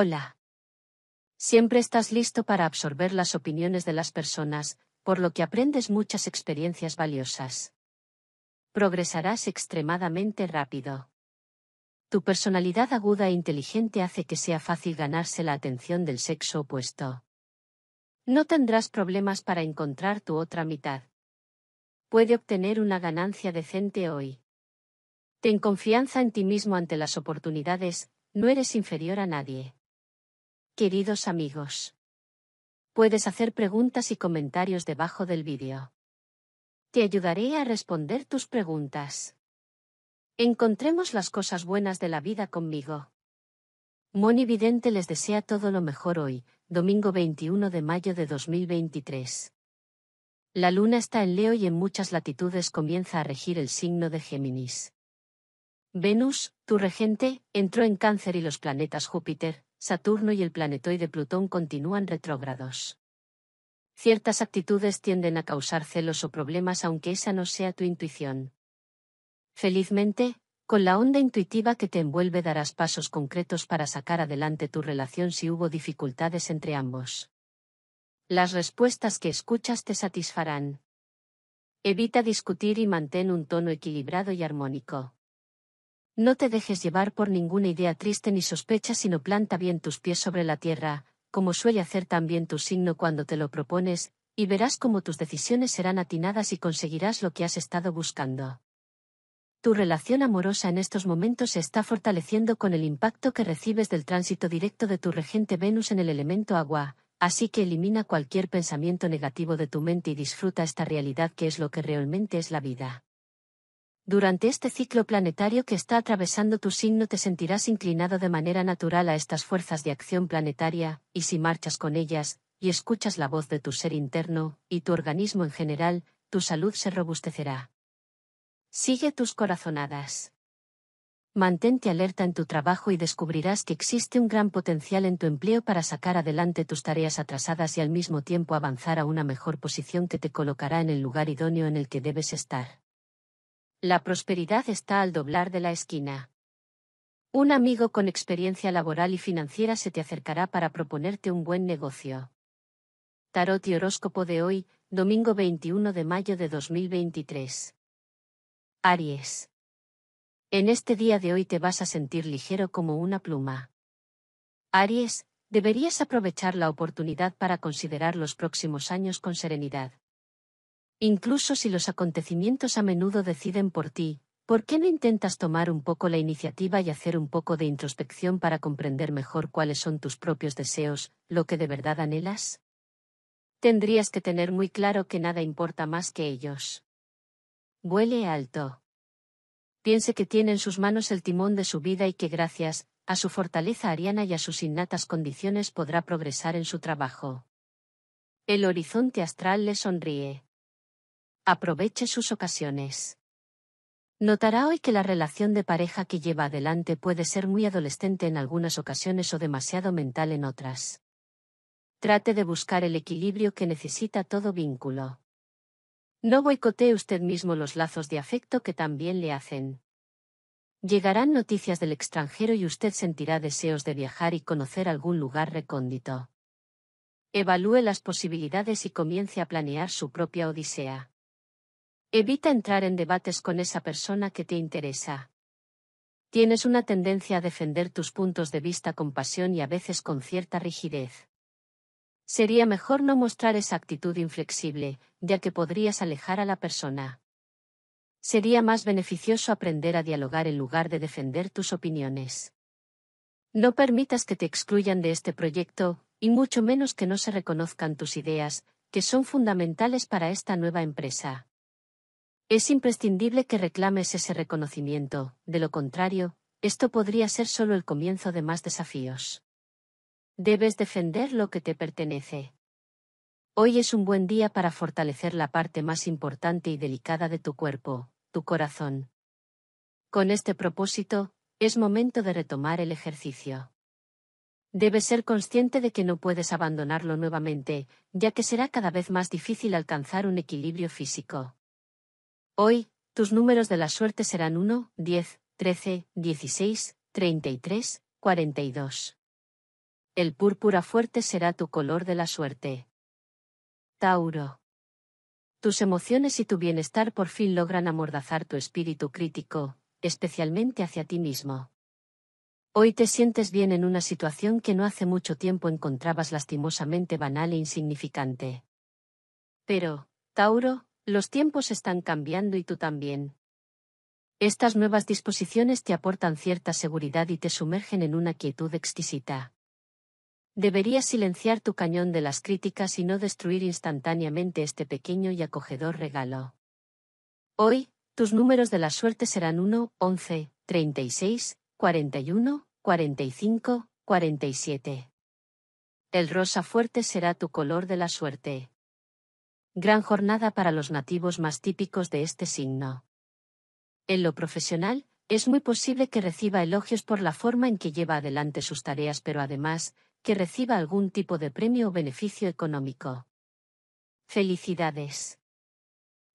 Hola. Siempre estás listo para absorber las opiniones de las personas, por lo que aprendes muchas experiencias valiosas. Progresarás extremadamente rápido. Tu personalidad aguda e inteligente hace que sea fácil ganarse la atención del sexo opuesto. No tendrás problemas para encontrar tu otra mitad. Puede obtener una ganancia decente hoy. Ten confianza en ti mismo ante las oportunidades, no eres inferior a nadie. Queridos amigos. Puedes hacer preguntas y comentarios debajo del vídeo. Te ayudaré a responder tus preguntas. Encontremos las cosas buenas de la vida conmigo. Moni Vidente les desea todo lo mejor hoy, domingo 21 de mayo de 2023. La luna está en Leo y en muchas latitudes comienza a regir el signo de Géminis. Venus, tu regente, entró en cáncer y los planetas Júpiter, Saturno y el planetoide Plutón continúan retrógrados. Ciertas actitudes tienden a causar celos o problemas aunque esa no sea tu intuición. Felizmente, con la onda intuitiva que te envuelve darás pasos concretos para sacar adelante tu relación si hubo dificultades entre ambos. Las respuestas que escuchas te satisfarán. Evita discutir y mantén un tono equilibrado y armónico. No te dejes llevar por ninguna idea triste ni sospecha, sino planta bien tus pies sobre la tierra, como suele hacer también tu signo cuando te lo propones, y verás cómo tus decisiones serán atinadas y conseguirás lo que has estado buscando. Tu relación amorosa en estos momentos se está fortaleciendo con el impacto que recibes del tránsito directo de tu regente Venus en el elemento agua, así que elimina cualquier pensamiento negativo de tu mente y disfruta esta realidad que es lo que realmente es la vida. Durante este ciclo planetario que está atravesando tu signo te sentirás inclinado de manera natural a estas fuerzas de acción planetaria, y si marchas con ellas, y escuchas la voz de tu ser interno, y tu organismo en general, tu salud se robustecerá. Sigue tus corazonadas. Mantente alerta en tu trabajo y descubrirás que existe un gran potencial en tu empleo para sacar adelante tus tareas atrasadas y al mismo tiempo avanzar a una mejor posición que te colocará en el lugar idóneo en el que debes estar. La prosperidad está al doblar de la esquina. Un amigo con experiencia laboral y financiera se te acercará para proponerte un buen negocio. Tarot y horóscopo de hoy, domingo 21 de mayo de 2023. Aries. En este día de hoy te vas a sentir ligero como una pluma. Aries, deberías aprovechar la oportunidad para considerar los próximos años con serenidad. Incluso si los acontecimientos a menudo deciden por ti, ¿por qué no intentas tomar un poco la iniciativa y hacer un poco de introspección para comprender mejor cuáles son tus propios deseos, lo que de verdad anhelas? Tendrías que tener muy claro que nada importa más que ellos. Huele alto. Piense que tiene en sus manos el timón de su vida y que gracias, a su fortaleza ariana y a sus innatas condiciones podrá progresar en su trabajo. El horizonte astral le sonríe. Aproveche sus ocasiones. Notará hoy que la relación de pareja que lleva adelante puede ser muy adolescente en algunas ocasiones o demasiado mental en otras. Trate de buscar el equilibrio que necesita todo vínculo. No boicotee usted mismo los lazos de afecto que también le hacen. Llegarán noticias del extranjero y usted sentirá deseos de viajar y conocer algún lugar recóndito. Evalúe las posibilidades y comience a planear su propia odisea. Evita entrar en debates con esa persona que te interesa. Tienes una tendencia a defender tus puntos de vista con pasión y a veces con cierta rigidez. Sería mejor no mostrar esa actitud inflexible, ya que podrías alejar a la persona. Sería más beneficioso aprender a dialogar en lugar de defender tus opiniones. No permitas que te excluyan de este proyecto, y mucho menos que no se reconozcan tus ideas, que son fundamentales para esta nueva empresa. Es imprescindible que reclames ese reconocimiento, de lo contrario, esto podría ser solo el comienzo de más desafíos. Debes defender lo que te pertenece. Hoy es un buen día para fortalecer la parte más importante y delicada de tu cuerpo, tu corazón. Con este propósito, es momento de retomar el ejercicio. Debes ser consciente de que no puedes abandonarlo nuevamente, ya que será cada vez más difícil alcanzar un equilibrio físico. Hoy, tus números de la suerte serán 1, 10, 13, 16, 33, 42. El púrpura fuerte será tu color de la suerte. Tauro. Tus emociones y tu bienestar por fin logran amordazar tu espíritu crítico, especialmente hacia ti mismo. Hoy te sientes bien en una situación que no hace mucho tiempo encontrabas lastimosamente banal e insignificante. Pero, Tauro, los tiempos están cambiando y tú también. Estas nuevas disposiciones te aportan cierta seguridad y te sumergen en una quietud exquisita. Deberías silenciar tu cañón de las críticas y no destruir instantáneamente este pequeño y acogedor regalo. Hoy, tus números de la suerte serán 1, 11, 36, 41, 45, 47. El rosa fuerte será tu color de la suerte. Gran jornada para los nativos más típicos de este signo. En lo profesional, es muy posible que reciba elogios por la forma en que lleva adelante sus tareas, pero además, que reciba algún tipo de premio o beneficio económico. Felicidades.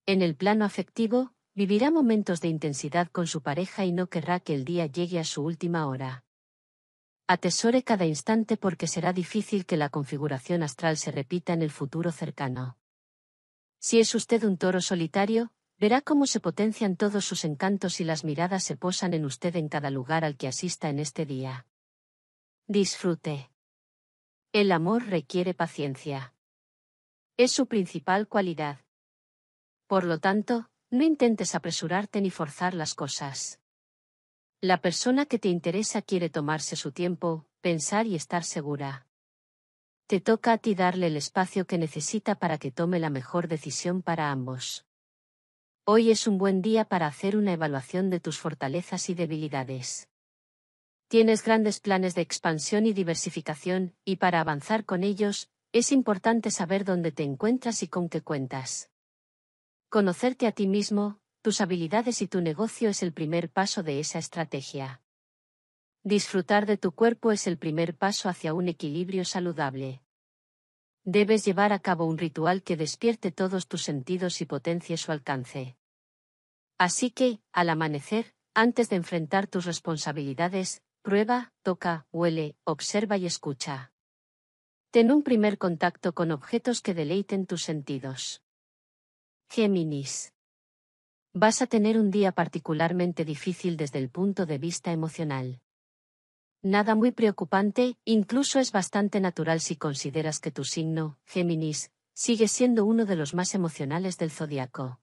En el plano afectivo, vivirá momentos de intensidad con su pareja y no querrá que el día llegue a su última hora. Atesore cada instante porque será difícil que la configuración astral se repita en el futuro cercano. Si es usted un toro solitario, verá cómo se potencian todos sus encantos y las miradas se posan en usted en cada lugar al que asista en este día. Disfrute. El amor requiere paciencia. Es su principal cualidad. Por lo tanto, no intentes apresurarte ni forzar las cosas. La persona que te interesa quiere tomarse su tiempo, pensar y estar segura. Te toca a ti darle el espacio que necesita para que tome la mejor decisión para ambos. Hoy es un buen día para hacer una evaluación de tus fortalezas y debilidades. Tienes grandes planes de expansión y diversificación, y para avanzar con ellos, es importante saber dónde te encuentras y con qué cuentas. Conocerte a ti mismo, tus habilidades y tu negocio es el primer paso de esa estrategia. Disfrutar de tu cuerpo es el primer paso hacia un equilibrio saludable. Debes llevar a cabo un ritual que despierte todos tus sentidos y potencie su alcance. Así que, al amanecer, antes de enfrentar tus responsabilidades, prueba, toca, huele, observa y escucha. Ten un primer contacto con objetos que deleiten tus sentidos. Géminis. Vas a tener un día particularmente difícil desde el punto de vista emocional. Nada muy preocupante, incluso es bastante natural si consideras que tu signo, Géminis, sigue siendo uno de los más emocionales del zodiaco.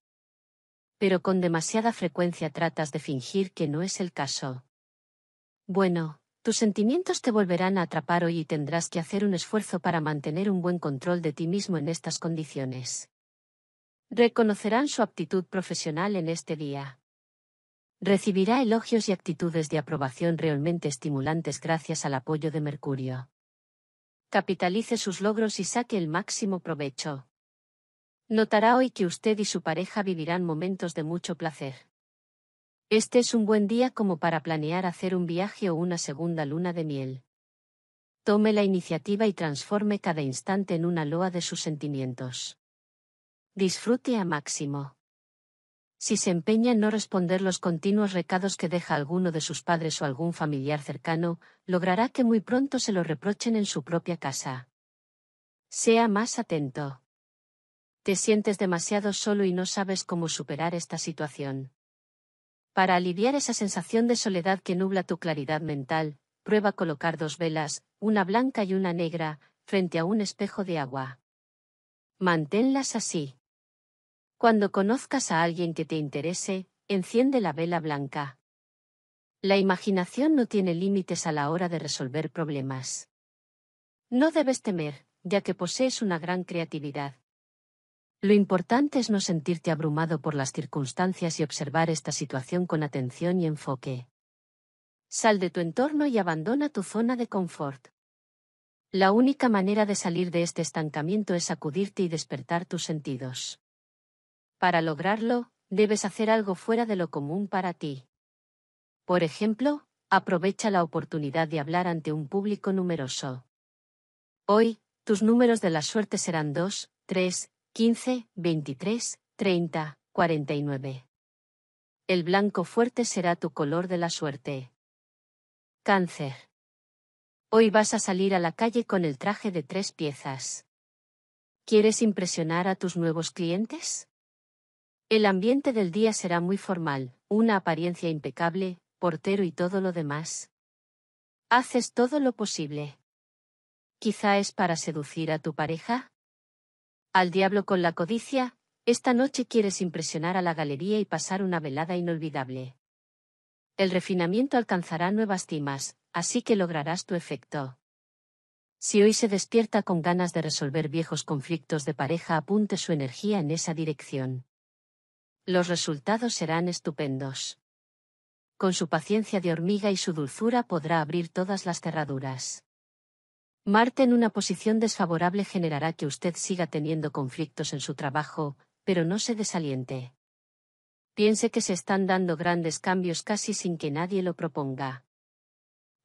Pero con demasiada frecuencia tratas de fingir que no es el caso. Bueno, tus sentimientos te volverán a atrapar hoy y tendrás que hacer un esfuerzo para mantener un buen control de ti mismo en estas condiciones. Reconocerán su aptitud profesional en este día. Recibirá elogios y actitudes de aprobación realmente estimulantes gracias al apoyo de Mercurio. Capitalice sus logros y saque el máximo provecho. Notará hoy que usted y su pareja vivirán momentos de mucho placer. Este es un buen día como para planear hacer un viaje o una segunda luna de miel. Tome la iniciativa y transforme cada instante en una loa de sus sentimientos. Disfrute a máximo si se empeña en no responder los continuos recados que deja alguno de sus padres o algún familiar cercano, logrará que muy pronto se lo reprochen en su propia casa. Sea más atento. Te sientes demasiado solo y no sabes cómo superar esta situación. Para aliviar esa sensación de soledad que nubla tu claridad mental, prueba colocar dos velas, una blanca y una negra, frente a un espejo de agua. Manténlas así. Cuando conozcas a alguien que te interese, enciende la vela blanca. La imaginación no tiene límites a la hora de resolver problemas. No debes temer, ya que posees una gran creatividad. Lo importante es no sentirte abrumado por las circunstancias y observar esta situación con atención y enfoque. Sal de tu entorno y abandona tu zona de confort. La única manera de salir de este estancamiento es acudirte y despertar tus sentidos. Para lograrlo, debes hacer algo fuera de lo común para ti. Por ejemplo, aprovecha la oportunidad de hablar ante un público numeroso. Hoy, tus números de la suerte serán 2, 3, 15, 23, 30, 49. El blanco fuerte será tu color de la suerte. Cáncer. Hoy vas a salir a la calle con el traje de tres piezas. ¿Quieres impresionar a tus nuevos clientes? El ambiente del día será muy formal, una apariencia impecable, portero y todo lo demás. Haces todo lo posible. Quizá es para seducir a tu pareja. Al diablo con la codicia, esta noche quieres impresionar a la galería y pasar una velada inolvidable. El refinamiento alcanzará nuevas cimas, así que lograrás tu efecto. Si hoy se despierta con ganas de resolver viejos conflictos de pareja, apunte su energía en esa dirección. Los resultados serán estupendos. Con su paciencia de hormiga y su dulzura podrá abrir todas las cerraduras. Marte en una posición desfavorable generará que usted siga teniendo conflictos en su trabajo, pero no se desaliente. Piense que se están dando grandes cambios casi sin que nadie lo proponga.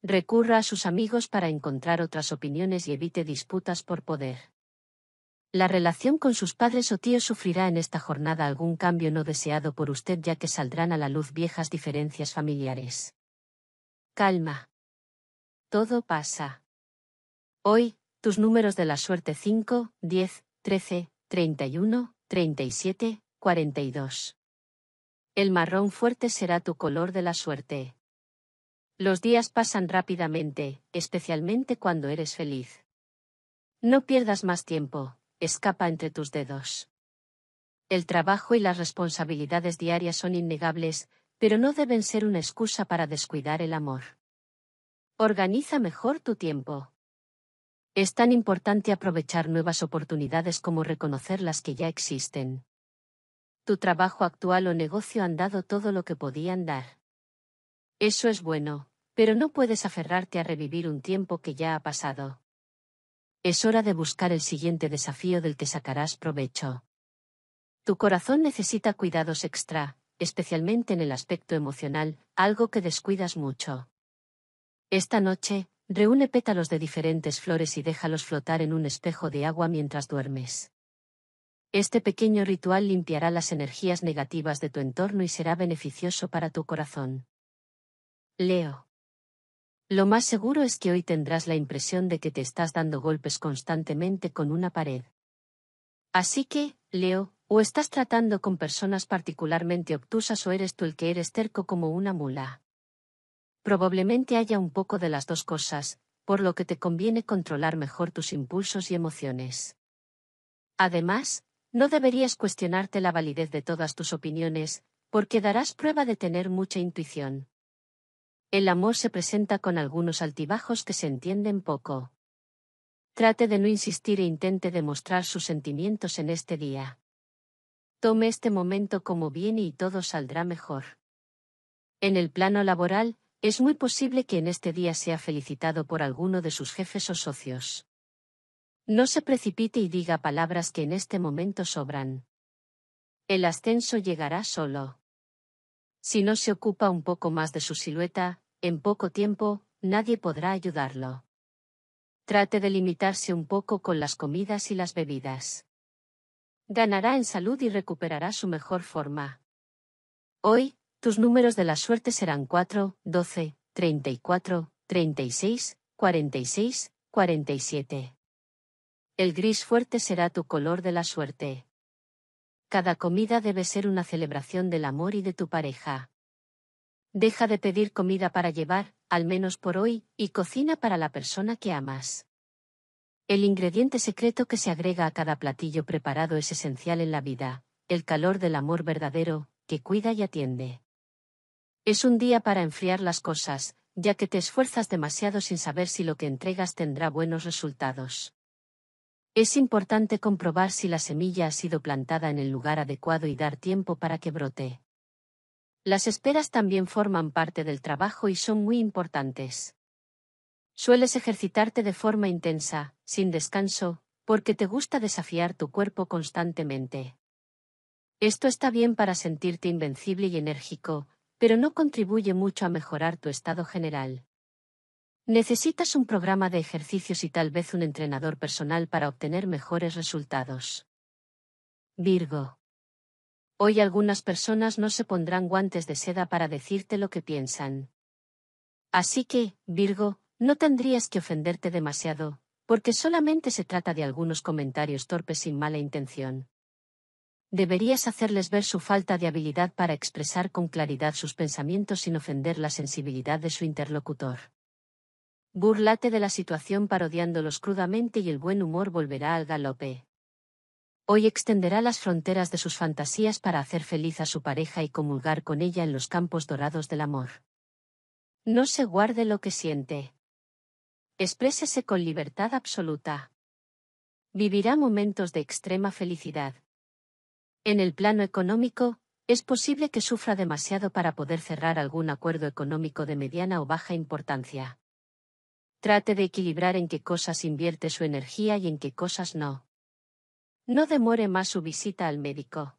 Recurra a sus amigos para encontrar otras opiniones y evite disputas por poder. La relación con sus padres o tíos sufrirá en esta jornada algún cambio no deseado por usted ya que saldrán a la luz viejas diferencias familiares. Calma. Todo pasa. Hoy, tus números de la suerte 5, 10, 13, 31, 37, 42. El marrón fuerte será tu color de la suerte. Los días pasan rápidamente, especialmente cuando eres feliz. No pierdas más tiempo, escapa entre tus dedos. El trabajo y las responsabilidades diarias son innegables, pero no deben ser una excusa para descuidar el amor. Organiza mejor tu tiempo. Es tan importante aprovechar nuevas oportunidades como reconocer las que ya existen. Tu trabajo actual o negocio han dado todo lo que podían dar. Eso es bueno, pero no puedes aferrarte a revivir un tiempo que ya ha pasado. Es hora de buscar el siguiente desafío del que sacarás provecho. Tu corazón necesita cuidados extra, especialmente en el aspecto emocional, algo que descuidas mucho. Esta noche, reúne pétalos de diferentes flores y déjalos flotar en un espejo de agua mientras duermes. Este pequeño ritual limpiará las energías negativas de tu entorno y será beneficioso para tu corazón. Leo. Lo más seguro es que hoy tendrás la impresión de que te estás dando golpes constantemente con una pared. Así que, Leo, o estás tratando con personas particularmente obtusas o eres tú el que eres terco como una mula. Probablemente haya un poco de las dos cosas, por lo que te conviene controlar mejor tus impulsos y emociones. Además, no deberías cuestionarte la validez de todas tus opiniones, porque darás prueba de tener mucha intuición. El amor se presenta con algunos altibajos que se entienden poco. Trate de no insistir e intente demostrar sus sentimientos en este día. Tome este momento como viene y todo saldrá mejor. En el plano laboral, es muy posible que en este día sea felicitado por alguno de sus jefes o socios. No se precipite y diga palabras que en este momento sobran. El ascenso llegará solo. Si no se ocupa un poco más de su silueta, en poco tiempo, nadie podrá ayudarlo. Trate de limitarse un poco con las comidas y las bebidas. Ganará en salud y recuperará su mejor forma. Hoy, tus números de la suerte serán 4, 12, 34, 36, 46, 47. El gris fuerte será tu color de la suerte. Cada comida debe ser una celebración del amor y de tu pareja. Deja de pedir comida para llevar, al menos por hoy, y cocina para la persona que amas. El ingrediente secreto que se agrega a cada platillo preparado es esencial en la vida, el calor del amor verdadero, que cuida y atiende. Es un día para enfriar las cosas, ya que te esfuerzas demasiado sin saber si lo que entregas tendrá buenos resultados. Es importante comprobar si la semilla ha sido plantada en el lugar adecuado y dar tiempo para que brote. Las esperas también forman parte del trabajo y son muy importantes. Sueles ejercitarte de forma intensa, sin descanso, porque te gusta desafiar tu cuerpo constantemente. Esto está bien para sentirte invencible y enérgico, pero no contribuye mucho a mejorar tu estado general. Necesitas un programa de ejercicios y tal vez un entrenador personal para obtener mejores resultados. Virgo. Hoy algunas personas no se pondrán guantes de seda para decirte lo que piensan. Así que, Virgo, no tendrías que ofenderte demasiado, porque solamente se trata de algunos comentarios torpes sin mala intención. Deberías hacerles ver su falta de habilidad para expresar con claridad sus pensamientos sin ofender la sensibilidad de su interlocutor. Burlate de la situación parodiándolos crudamente y el buen humor volverá al galope. Hoy extenderá las fronteras de sus fantasías para hacer feliz a su pareja y comulgar con ella en los campos dorados del amor. No se guarde lo que siente. Exprésese con libertad absoluta. Vivirá momentos de extrema felicidad. En el plano económico, es posible que sufra demasiado para poder cerrar algún acuerdo económico de mediana o baja importancia. Trate de equilibrar en qué cosas invierte su energía y en qué cosas no. No demore más su visita al médico.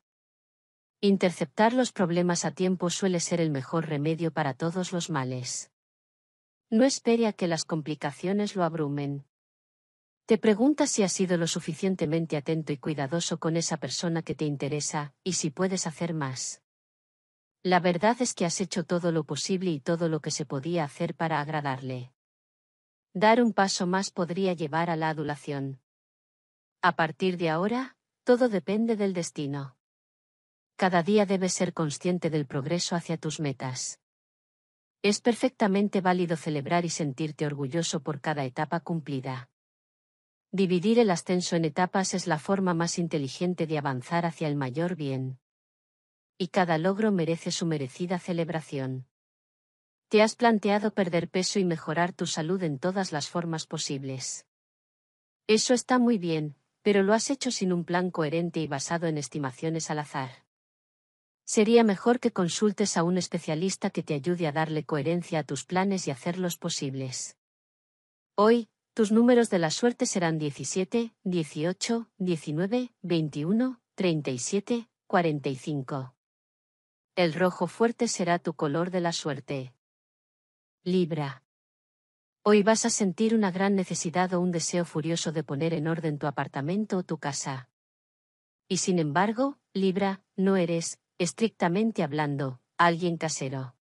Interceptar los problemas a tiempo suele ser el mejor remedio para todos los males. No espere a que las complicaciones lo abrumen. Te preguntas si has sido lo suficientemente atento y cuidadoso con esa persona que te interesa, y si puedes hacer más. La verdad es que has hecho todo lo posible y todo lo que se podía hacer para agradarle. Dar un paso más podría llevar a la adulación. A partir de ahora, todo depende del destino. Cada día debes ser consciente del progreso hacia tus metas. Es perfectamente válido celebrar y sentirte orgulloso por cada etapa cumplida. Dividir el ascenso en etapas es la forma más inteligente de avanzar hacia el mayor bien. Y cada logro merece su merecida celebración. Te has planteado perder peso y mejorar tu salud en todas las formas posibles. Eso está muy bien, pero lo has hecho sin un plan coherente y basado en estimaciones al azar. Sería mejor que consultes a un especialista que te ayude a darle coherencia a tus planes y hacerlos posibles. Hoy, tus números de la suerte serán 17, 18, 19, 21, 37, 45. El rojo fuerte será tu color de la suerte. Libra. Hoy vas a sentir una gran necesidad o un deseo furioso de poner en orden tu apartamento o tu casa. Y sin embargo, Libra, no eres, estrictamente hablando, alguien casero.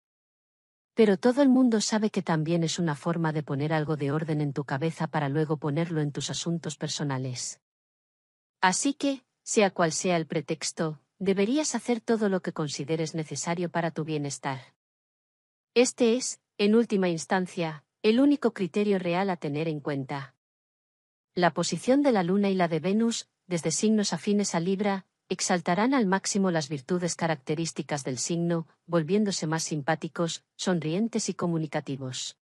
Pero todo el mundo sabe que también es una forma de poner algo de orden en tu cabeza para luego ponerlo en tus asuntos personales. Así que, sea cual sea el pretexto, deberías hacer todo lo que consideres necesario para tu bienestar. Este es, en última instancia, el único criterio real a tener en cuenta. La posición de la Luna y la de Venus, desde signos afines a Libra, exaltarán al máximo las virtudes características del signo, volviéndose más simpáticos, sonrientes y comunicativos.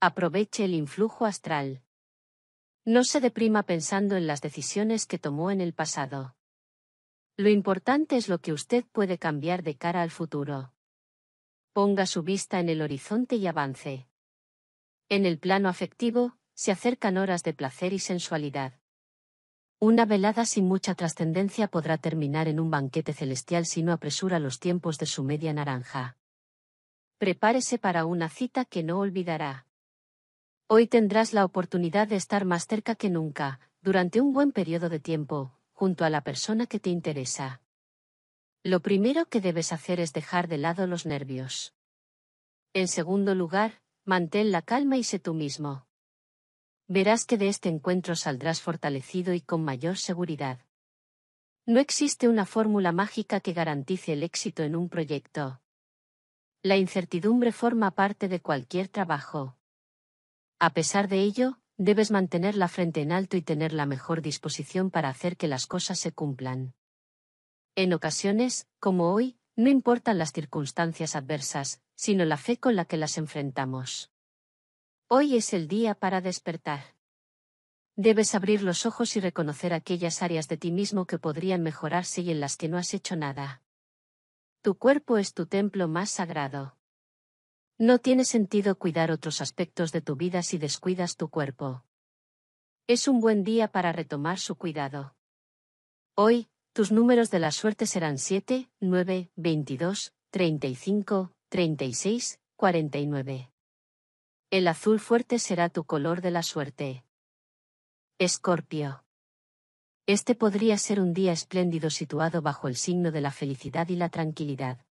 Aproveche el influjo astral. No se deprima pensando en las decisiones que tomó en el pasado. Lo importante es lo que usted puede cambiar de cara al futuro ponga su vista en el horizonte y avance. En el plano afectivo, se acercan horas de placer y sensualidad. Una velada sin mucha trascendencia podrá terminar en un banquete celestial si no apresura los tiempos de su media naranja. Prepárese para una cita que no olvidará. Hoy tendrás la oportunidad de estar más cerca que nunca, durante un buen periodo de tiempo, junto a la persona que te interesa. Lo primero que debes hacer es dejar de lado los nervios. En segundo lugar, mantén la calma y sé tú mismo. Verás que de este encuentro saldrás fortalecido y con mayor seguridad. No existe una fórmula mágica que garantice el éxito en un proyecto. La incertidumbre forma parte de cualquier trabajo. A pesar de ello, debes mantener la frente en alto y tener la mejor disposición para hacer que las cosas se cumplan. En ocasiones, como hoy, no importan las circunstancias adversas, sino la fe con la que las enfrentamos. Hoy es el día para despertar. Debes abrir los ojos y reconocer aquellas áreas de ti mismo que podrían mejorarse y en las que no has hecho nada. Tu cuerpo es tu templo más sagrado. No tiene sentido cuidar otros aspectos de tu vida si descuidas tu cuerpo. Es un buen día para retomar su cuidado. Hoy, tus números de la suerte serán 7, 9, 22, 35, 36, 49. El azul fuerte será tu color de la suerte. Escorpio. Este podría ser un día espléndido situado bajo el signo de la felicidad y la tranquilidad.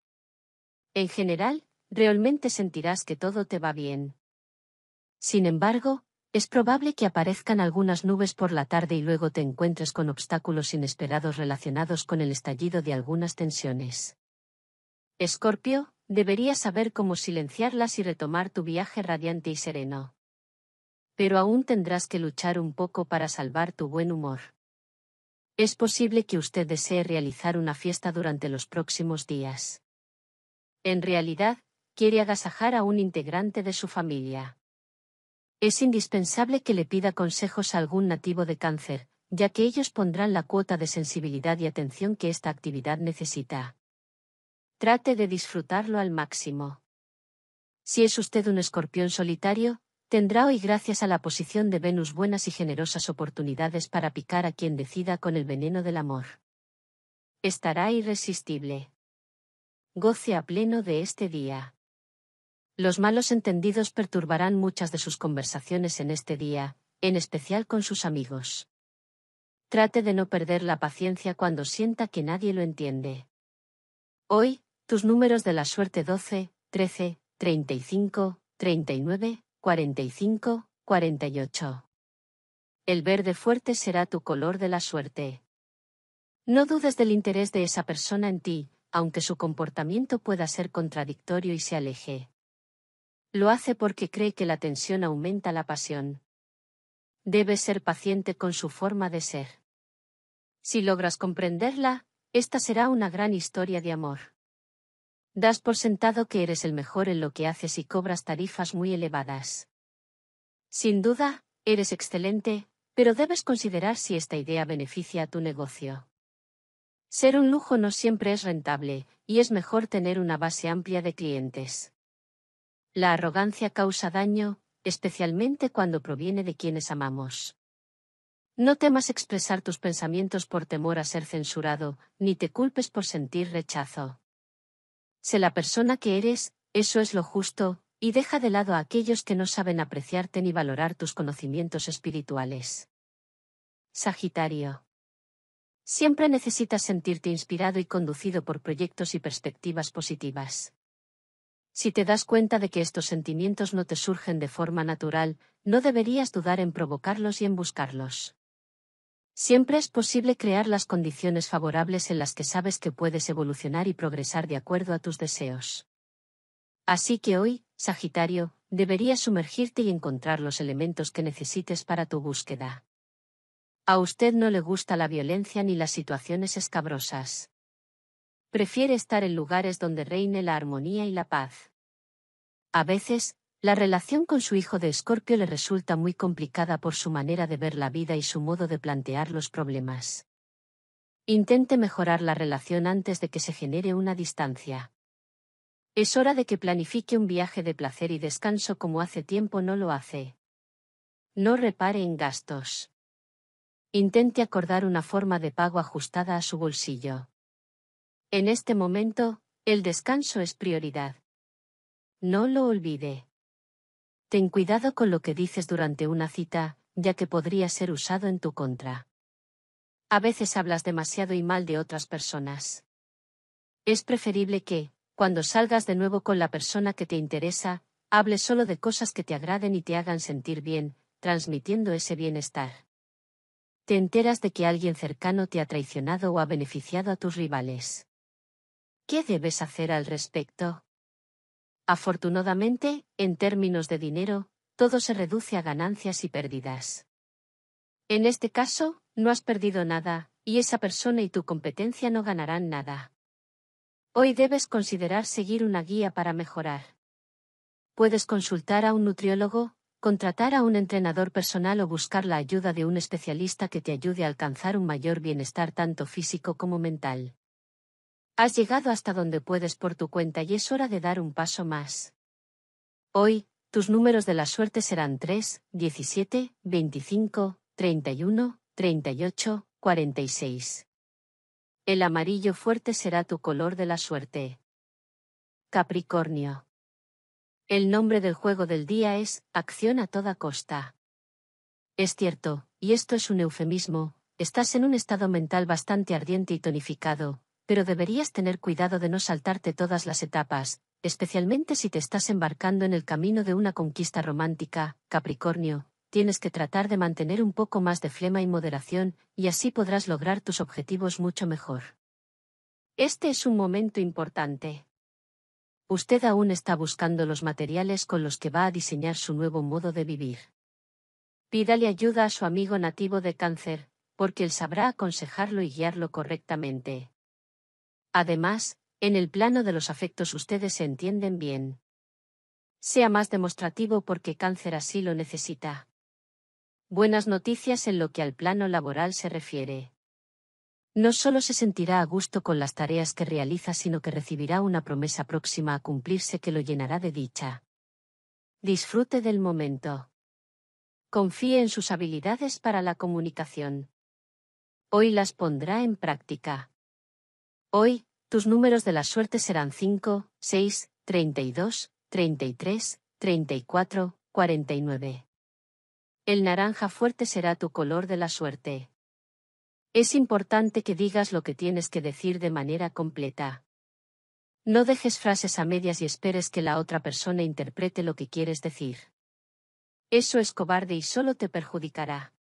En general, realmente sentirás que todo te va bien. Sin embargo, es probable que aparezcan algunas nubes por la tarde y luego te encuentres con obstáculos inesperados relacionados con el estallido de algunas tensiones. Escorpio, deberías saber cómo silenciarlas y retomar tu viaje radiante y sereno. Pero aún tendrás que luchar un poco para salvar tu buen humor. Es posible que usted desee realizar una fiesta durante los próximos días. En realidad, quiere agasajar a un integrante de su familia. Es indispensable que le pida consejos a algún nativo de cáncer, ya que ellos pondrán la cuota de sensibilidad y atención que esta actividad necesita. Trate de disfrutarlo al máximo. Si es usted un escorpión solitario, tendrá hoy gracias a la posición de Venus buenas y generosas oportunidades para picar a quien decida con el veneno del amor. Estará irresistible. Goce a pleno de este día. Los malos entendidos perturbarán muchas de sus conversaciones en este día, en especial con sus amigos. Trate de no perder la paciencia cuando sienta que nadie lo entiende. Hoy, tus números de la suerte 12, 13, 35, 39, 45, 48. El verde fuerte será tu color de la suerte. No dudes del interés de esa persona en ti, aunque su comportamiento pueda ser contradictorio y se aleje. Lo hace porque cree que la tensión aumenta la pasión. Debes ser paciente con su forma de ser. Si logras comprenderla, esta será una gran historia de amor. Das por sentado que eres el mejor en lo que haces y cobras tarifas muy elevadas. Sin duda, eres excelente, pero debes considerar si esta idea beneficia a tu negocio. Ser un lujo no siempre es rentable, y es mejor tener una base amplia de clientes. La arrogancia causa daño, especialmente cuando proviene de quienes amamos. No temas expresar tus pensamientos por temor a ser censurado, ni te culpes por sentir rechazo. Sé la persona que eres, eso es lo justo, y deja de lado a aquellos que no saben apreciarte ni valorar tus conocimientos espirituales. Sagitario. Siempre necesitas sentirte inspirado y conducido por proyectos y perspectivas positivas. Si te das cuenta de que estos sentimientos no te surgen de forma natural, no deberías dudar en provocarlos y en buscarlos. Siempre es posible crear las condiciones favorables en las que sabes que puedes evolucionar y progresar de acuerdo a tus deseos. Así que hoy, Sagitario, deberías sumergirte y encontrar los elementos que necesites para tu búsqueda. A usted no le gusta la violencia ni las situaciones escabrosas prefiere estar en lugares donde reine la armonía y la paz. A veces, la relación con su hijo de Escorpio le resulta muy complicada por su manera de ver la vida y su modo de plantear los problemas. Intente mejorar la relación antes de que se genere una distancia. Es hora de que planifique un viaje de placer y descanso como hace tiempo no lo hace. No repare en gastos. Intente acordar una forma de pago ajustada a su bolsillo. En este momento, el descanso es prioridad. No lo olvide. Ten cuidado con lo que dices durante una cita, ya que podría ser usado en tu contra. A veces hablas demasiado y mal de otras personas. Es preferible que, cuando salgas de nuevo con la persona que te interesa, hables solo de cosas que te agraden y te hagan sentir bien, transmitiendo ese bienestar. Te enteras de que alguien cercano te ha traicionado o ha beneficiado a tus rivales. ¿Qué debes hacer al respecto? Afortunadamente, en términos de dinero, todo se reduce a ganancias y pérdidas. En este caso, no has perdido nada, y esa persona y tu competencia no ganarán nada. Hoy debes considerar seguir una guía para mejorar. Puedes consultar a un nutriólogo, contratar a un entrenador personal o buscar la ayuda de un especialista que te ayude a alcanzar un mayor bienestar tanto físico como mental. Has llegado hasta donde puedes por tu cuenta y es hora de dar un paso más. Hoy, tus números de la suerte serán 3, 17, 25, 31, 38, 46. El amarillo fuerte será tu color de la suerte. Capricornio. El nombre del juego del día es Acción a toda costa. Es cierto, y esto es un eufemismo, estás en un estado mental bastante ardiente y tonificado, pero deberías tener cuidado de no saltarte todas las etapas, especialmente si te estás embarcando en el camino de una conquista romántica, Capricornio, tienes que tratar de mantener un poco más de flema y moderación, y así podrás lograr tus objetivos mucho mejor. Este es un momento importante. Usted aún está buscando los materiales con los que va a diseñar su nuevo modo de vivir. Pídale ayuda a su amigo nativo de cáncer, porque él sabrá aconsejarlo y guiarlo correctamente. Además, en el plano de los afectos ustedes se entienden bien. Sea más demostrativo porque cáncer así lo necesita. Buenas noticias en lo que al plano laboral se refiere. No solo se sentirá a gusto con las tareas que realiza, sino que recibirá una promesa próxima a cumplirse que lo llenará de dicha. Disfrute del momento. Confíe en sus habilidades para la comunicación. Hoy las pondrá en práctica. Hoy, tus números de la suerte serán 5, 6, 32, 33, 34, 49. El naranja fuerte será tu color de la suerte. Es importante que digas lo que tienes que decir de manera completa. No dejes frases a medias y esperes que la otra persona interprete lo que quieres decir. Eso es cobarde y solo te perjudicará.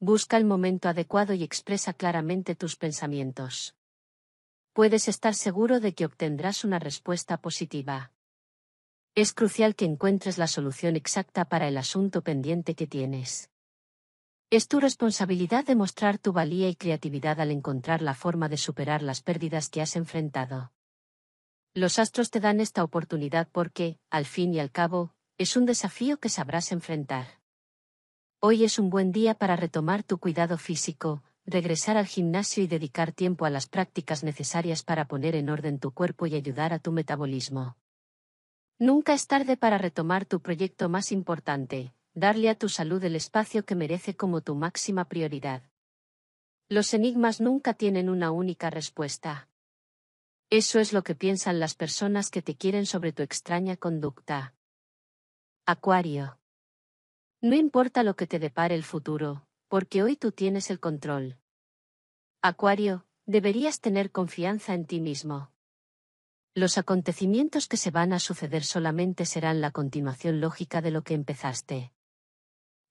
Busca el momento adecuado y expresa claramente tus pensamientos puedes estar seguro de que obtendrás una respuesta positiva. Es crucial que encuentres la solución exacta para el asunto pendiente que tienes. Es tu responsabilidad demostrar tu valía y creatividad al encontrar la forma de superar las pérdidas que has enfrentado. Los astros te dan esta oportunidad porque, al fin y al cabo, es un desafío que sabrás enfrentar. Hoy es un buen día para retomar tu cuidado físico, regresar al gimnasio y dedicar tiempo a las prácticas necesarias para poner en orden tu cuerpo y ayudar a tu metabolismo. Nunca es tarde para retomar tu proyecto más importante, darle a tu salud el espacio que merece como tu máxima prioridad. Los enigmas nunca tienen una única respuesta. Eso es lo que piensan las personas que te quieren sobre tu extraña conducta. Acuario. No importa lo que te depare el futuro, porque hoy tú tienes el control. Acuario, deberías tener confianza en ti mismo. Los acontecimientos que se van a suceder solamente serán la continuación lógica de lo que empezaste.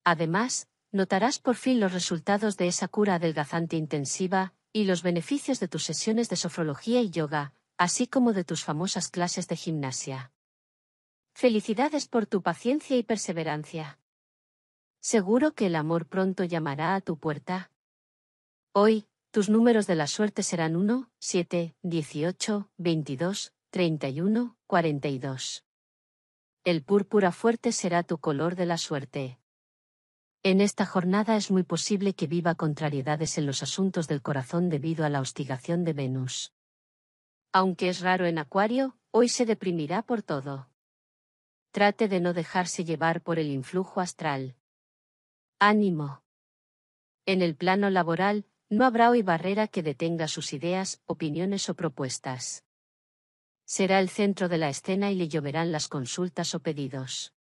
Además, notarás por fin los resultados de esa cura adelgazante intensiva, y los beneficios de tus sesiones de sofrología y yoga, así como de tus famosas clases de gimnasia. Felicidades por tu paciencia y perseverancia. Seguro que el amor pronto llamará a tu puerta. Hoy, tus números de la suerte serán 1, 7, 18, 22, 31, 42. El púrpura fuerte será tu color de la suerte. En esta jornada es muy posible que viva contrariedades en los asuntos del corazón debido a la hostigación de Venus. Aunque es raro en Acuario, hoy se deprimirá por todo. Trate de no dejarse llevar por el influjo astral. Ánimo. En el plano laboral, no habrá hoy barrera que detenga sus ideas, opiniones o propuestas. Será el centro de la escena y le lloverán las consultas o pedidos.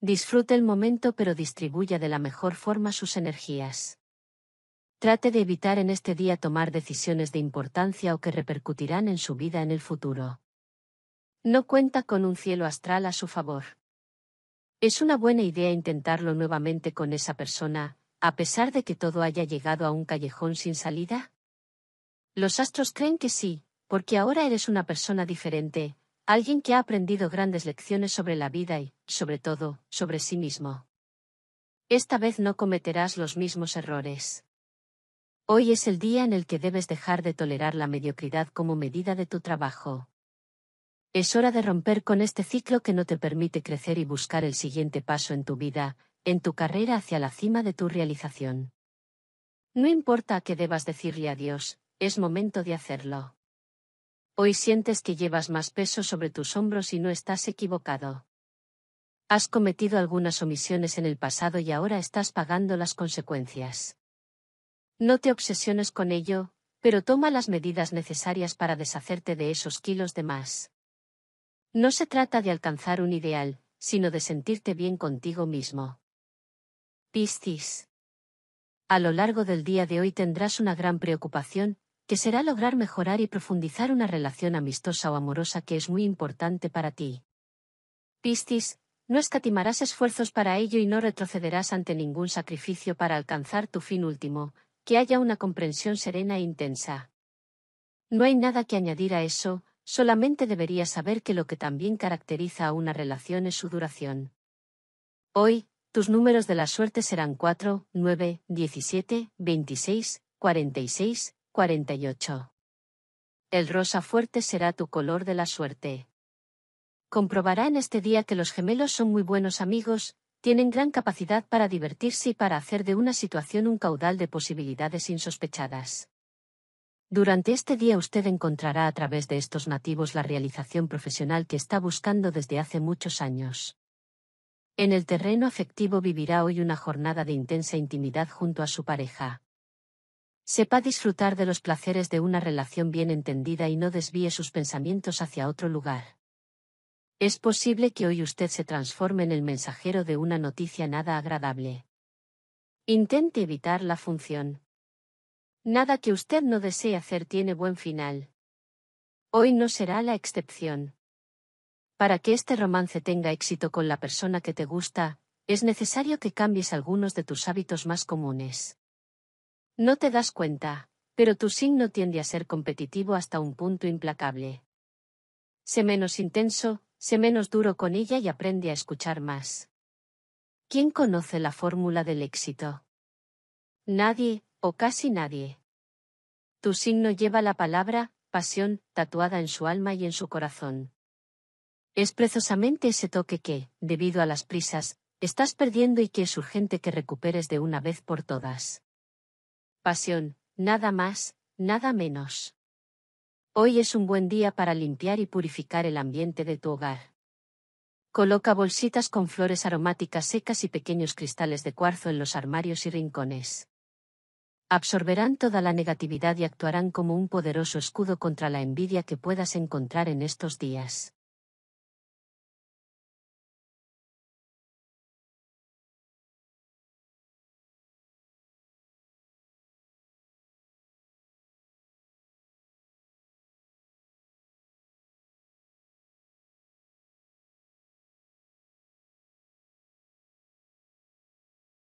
Disfrute el momento pero distribuya de la mejor forma sus energías. Trate de evitar en este día tomar decisiones de importancia o que repercutirán en su vida en el futuro. No cuenta con un cielo astral a su favor. Es una buena idea intentarlo nuevamente con esa persona, a pesar de que todo haya llegado a un callejón sin salida. Los astros creen que sí, porque ahora eres una persona diferente, alguien que ha aprendido grandes lecciones sobre la vida y, sobre todo, sobre sí mismo. Esta vez no cometerás los mismos errores. Hoy es el día en el que debes dejar de tolerar la mediocridad como medida de tu trabajo. Es hora de romper con este ciclo que no te permite crecer y buscar el siguiente paso en tu vida, en tu carrera hacia la cima de tu realización. No importa que debas decirle adiós, es momento de hacerlo. Hoy sientes que llevas más peso sobre tus hombros y no estás equivocado. Has cometido algunas omisiones en el pasado y ahora estás pagando las consecuencias. No te obsesiones con ello, pero toma las medidas necesarias para deshacerte de esos kilos de más. No se trata de alcanzar un ideal, sino de sentirte bien contigo mismo. Piscis. A lo largo del día de hoy tendrás una gran preocupación, que será lograr mejorar y profundizar una relación amistosa o amorosa que es muy importante para ti. Piscis, no escatimarás esfuerzos para ello y no retrocederás ante ningún sacrificio para alcanzar tu fin último, que haya una comprensión serena e intensa. No hay nada que añadir a eso, Solamente debería saber que lo que también caracteriza a una relación es su duración. Hoy, tus números de la suerte serán 4, 9, 17, 26, 46, 48. El rosa fuerte será tu color de la suerte. Comprobará en este día que los gemelos son muy buenos amigos, tienen gran capacidad para divertirse y para hacer de una situación un caudal de posibilidades insospechadas. Durante este día usted encontrará a través de estos nativos la realización profesional que está buscando desde hace muchos años. En el terreno afectivo vivirá hoy una jornada de intensa intimidad junto a su pareja. Sepa disfrutar de los placeres de una relación bien entendida y no desvíe sus pensamientos hacia otro lugar. Es posible que hoy usted se transforme en el mensajero de una noticia nada agradable. Intente evitar la función Nada que usted no desee hacer tiene buen final. Hoy no será la excepción. Para que este romance tenga éxito con la persona que te gusta, es necesario que cambies algunos de tus hábitos más comunes. No te das cuenta, pero tu signo tiende a ser competitivo hasta un punto implacable. Sé menos intenso, sé menos duro con ella y aprende a escuchar más. ¿Quién conoce la fórmula del éxito? Nadie, o casi nadie. Tu signo lleva la palabra, pasión, tatuada en su alma y en su corazón. Es preciosamente ese toque que, debido a las prisas, estás perdiendo y que es urgente que recuperes de una vez por todas. Pasión, nada más, nada menos. Hoy es un buen día para limpiar y purificar el ambiente de tu hogar. Coloca bolsitas con flores aromáticas secas y pequeños cristales de cuarzo en los armarios y rincones absorberán toda la negatividad y actuarán como un poderoso escudo contra la envidia que puedas encontrar en estos días.